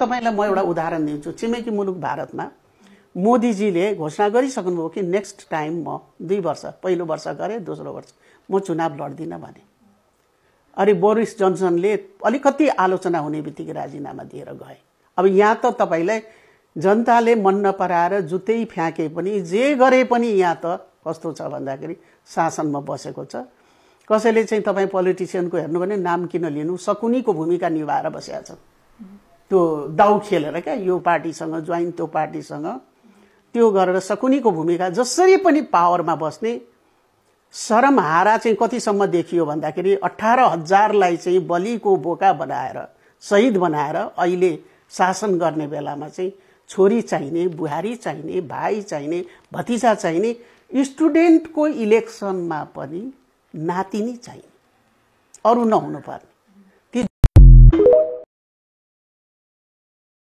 तपाईँलाई म एउटा उदाहरण दिन्छु छिमेकी मुलुक भारतमा मोदीजीले घोषणा गरिसक्नुभयो कि नेक्स्ट टाइम म दुई वर्ष पहिलो वर्ष गरेँ दोस्रो वर्ष म चुनाव लड्दिनँ भने अरे बोरिस जोन्सनले अलिकति आलोचना हुने बित्तिकै राजीनामा दिएर गए अब यहाँ त तपाईँलाई जनताले मन नपराएर जुतै फ्याँके पनि जे गरे पनि यहाँ त कस्तो छ भन्दाखेरि शासनमा बसेको छ कसैले चाहिँ तपाईँ पोलिटिसियनको हेर्नु भने नाम किन लिनु सकुनीको भूमिका निभाएर बसेका छन् त्यो दाउ खेलेर क्या यो पार्टीसँग ज्वाइन त्यो पार्टीसँग त्यो गरेर सकुनीको भूमिका जसरी पनि पावरमा बस्ने शरम हारा चाहिँ कतिसम्म देखियो भन्दाखेरि अठार हजारलाई चाहिँ बलिको बोका बनाएर शहीद बनाएर अहिले शासन गर्ने बेलामा चाहिँ छोरी चाहिने बुहारी चाहिने भाइ चाहिने भतिजा चाहिने स्टुडेन्टको इलेक्सनमा पनि नातिनी चाहिने अरू नहुनुपर्ने